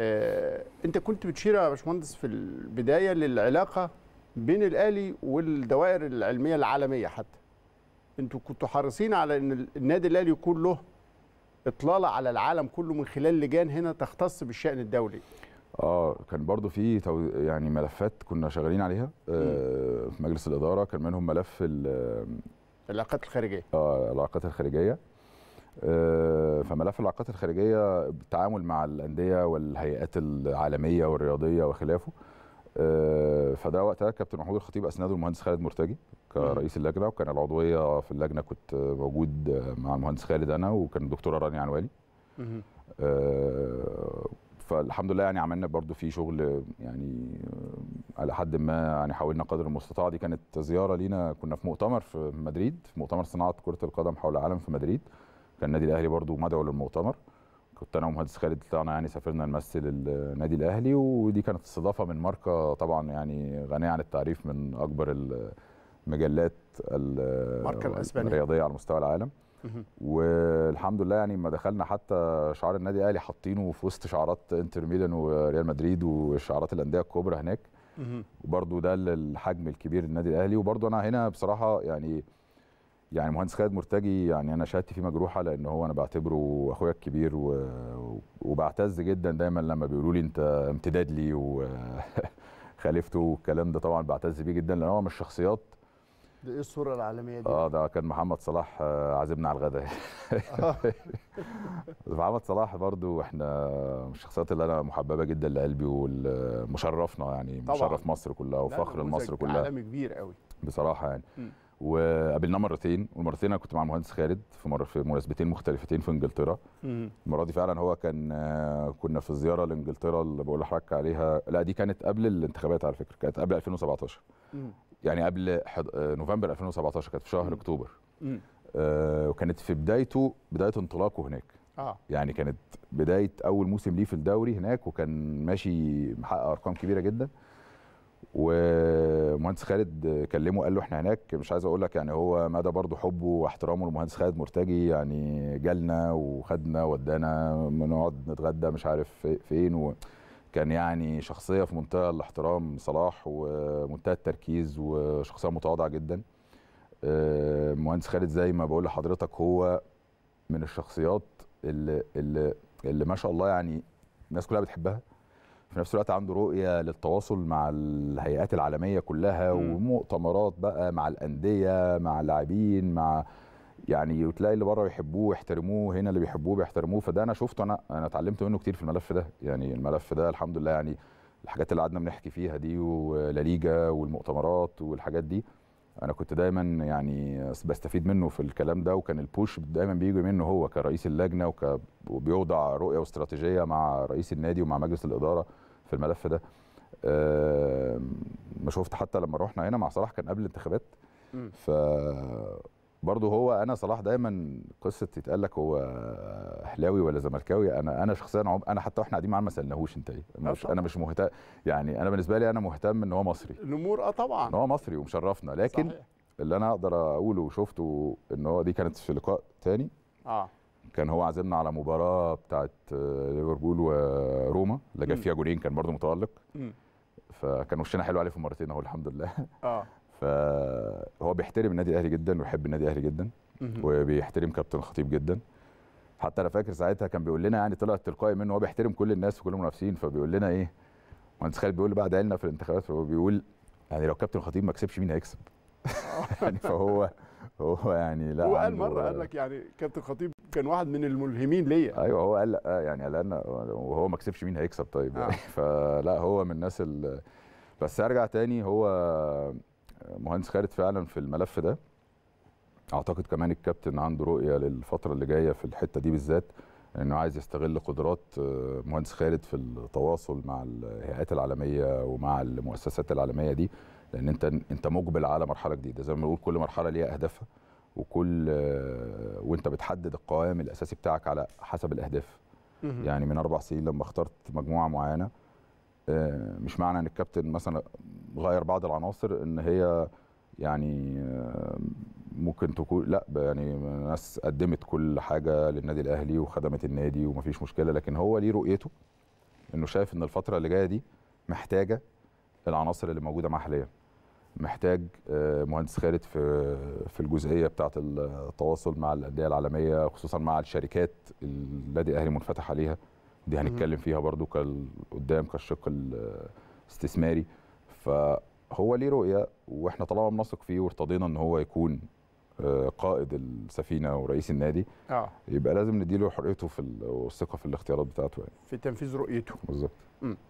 آه، انت كنت بتشير يا باشمهندس في البدايه للعلاقه بين الاهلي والدوائر العلميه العالميه حتى انتوا كنتوا حريصين على ان النادي الاهلي يكون له اطلاله على العالم كله من خلال لجان هنا تختص بالشان الدولي اه كان برضو في يعني ملفات كنا شغالين عليها آه في مجلس الاداره كان منهم ملف العلاقات الخارجيه اه العلاقات الخارجيه آه، فملف العلاقات الخارجيه بالتعامل مع الانديه والهيئات العالميه والرياضيه وخلافه آه، فده وقتها كابتن محمود الخطيب اسنده المهندس خالد مرتجي كرئيس اللجنه وكان العضويه في اللجنه كنت موجود مع المهندس خالد انا وكان الدكتوره رانيا عنوالي آه، فالحمد لله يعني عملنا برضو في شغل يعني على حد ما يعني حاولنا قدر المستطاع دي كانت زياره لينا كنا في مؤتمر في مدريد في مؤتمر صناعه كره القدم حول العالم في مدريد كان النادي الاهلي برضو مدعو للمؤتمر كنت انا ومهندس خالد طلعنا يعني سافرنا نمثل النادي الاهلي ودي كانت استضافه من ماركه طبعا يعني غنيه عن التعريف من اكبر المجلات الرياضيه على مستوى العالم والحمد لله يعني ما دخلنا حتى شعار النادي الاهلي حاطينه في وسط شعارات انتر ميلان وريال مدريد وشعارات الانديه الكبرى هناك وبرده ده الحجم الكبير للنادي الاهلي وبرده انا هنا بصراحه يعني يعني مهندس خالد مرتجي يعني انا شهادتي فيه مجروحه لان هو انا بعتبره اخويا الكبير و... وبعتز جدا دايما لما بيقولوا لي انت امتداد لي وخالفته والكلام ده طبعا بعتز بيه جدا لان هو من الشخصيات ده ايه الصوره العالميه دي؟ اه ده كان محمد صلاح آه، عازمنا على الغداء محمد صلاح برضو احنا من الشخصيات اللي انا محببه جدا لقلبي ومشرفنا يعني طبعا. مشرف مصر كلها وفخر لمصر كلها عالمي كبير قوي بصراحه يعني م. وقابلناه مرتين والمرتين انا كنت مع المهندس خالد في مره في مناسبتين مختلفتين في انجلترا المره دي فعلا هو كان كنا في زياره لانجلترا اللي بقول لحضرتك عليها لا دي كانت قبل الانتخابات على فكره كانت قبل 2017 مم. يعني قبل حد... نوفمبر 2017 كانت في شهر مم. اكتوبر آه وكانت في بدايته بدايه انطلاقه هناك آه. يعني كانت بدايه اول موسم ليه في الدوري هناك وكان ماشي محقق ارقام كبيره جدا ومهندس خالد كلمه قال له احنا هناك مش عايز اقول لك يعني هو مدى برضه حبه واحترامه لمهندس خالد مرتجي يعني جالنا وخدنا ودانا بنقعد نتغدى مش عارف فين وكان يعني شخصيه في منتهى الاحترام صلاح ومنتهى التركيز وشخصيه متواضعه جدا آه، مهندس خالد زي ما بقول لحضرتك هو من الشخصيات اللي اللي اللي ما شاء الله يعني الناس كلها بتحبها في نفس الوقت عنده رؤيه للتواصل مع الهيئات العالميه كلها ومؤتمرات بقى مع الانديه مع اللاعبين مع يعني وتلاقي اللي بره يحبوه يحترموه هنا اللي بيحبوه بيحترموه فده انا شفته انا انا اتعلمت منه كتير في الملف ده يعني الملف ده الحمد لله يعني الحاجات اللي قعدنا بنحكي فيها دي ولا ليجا والمؤتمرات والحاجات دي انا كنت دايما يعني بستفيد منه في الكلام ده وكان البوش دايما بيجي منه هو كرئيس اللجنه وك... وبيوضع رؤيه واستراتيجيه مع رئيس النادي ومع مجلس الاداره في الملف ده أه... ما شفت حتى لما رحنا هنا مع صلاح كان قبل الانتخابات ف برضه هو انا صلاح دايما قصه يتقال لك هو اهلاوي ولا زملكاوي انا انا شخصيا انا حتى واحنا قاعدين معاه ما سالناهوش انت ايه آه، مش انا مش مهتم يعني انا بالنسبه لي انا مهتم ان هو مصري النمور اه طبعا ان هو مصري ومشرفنا لكن صحيح. اللي انا اقدر اقوله وشفته ان هو دي كانت في لقاء تاني اه كان هو عازمنا على مباراه بتاعت آه، ليفربول وروما اللي جاب فيها جولين كان برضه متالق فكان وشنا حلو عليه في مرتين اهو الحمد لله اه فهو بيحترم النادي الاهلي جدا ويحب النادي الاهلي جدا وبيحترم كابتن خطيب جدا حتى انا فاكر ساعتها كان بيقول لنا يعني طلع تلقائي منه هو بيحترم كل الناس وكل المنافسين فبيقول لنا ايه مهندس خالد بيقول بعد عيلنا في الانتخابات فهو بيقول يعني لو كابتن خطيب ما كسبش مين هيكسب يعني فهو هو يعني لا هو قال مره قال لك يعني كابتن خطيب كان واحد من الملهمين ليا ايوه هو قال لا آه، يعني قال لنا وهو ما كسبش مين هيكسب طيب يعني فلا هو من الناس بس ارجع تاني هو مهندس خالد فعلا في الملف ده اعتقد كمان الكابتن عنده رؤيه للفتره اللي جايه في الحته دي بالذات انه عايز يستغل قدرات آه، مهندس خالد في التواصل مع الهيئات العالميه ومع المؤسسات العالميه دي لان انت انت مقبل على مرحله جديده زي ما بنقول كل مرحله ليها اهدافها وكل آه، وانت بتحدد القوام الاساسي بتاعك على حسب الاهداف يعني من اربع سنين لما اخترت مجموعه معينه آه، مش معنى ان الكابتن مثلا غير بعض العناصر ان هي يعني آه، ممكن تكون لا يعني ناس قدمت كل حاجه للنادي الاهلي وخدمت النادي ومفيش مشكله لكن هو ليه رؤيته انه شايف ان الفتره اللي جايه دي محتاجه العناصر اللي موجوده معاه حاليا محتاج آه، مهندس خالد في في الجزئيه بتاعه التواصل مع الانديه العالميه خصوصا مع الشركات النادي الاهلي منفتح عليها دي هنتكلم فيها برضو قدام كالشق الاستثماري آه، فهو ليه رؤيه واحنا طالما بنثق فيه وارتضينا ان هو يكون آه، قائد السفينه ورئيس النادي اه يبقى لازم نديله حريته في والثقه في الاختيارات بتاعته يعني في تنفيذ رؤيته بالظبط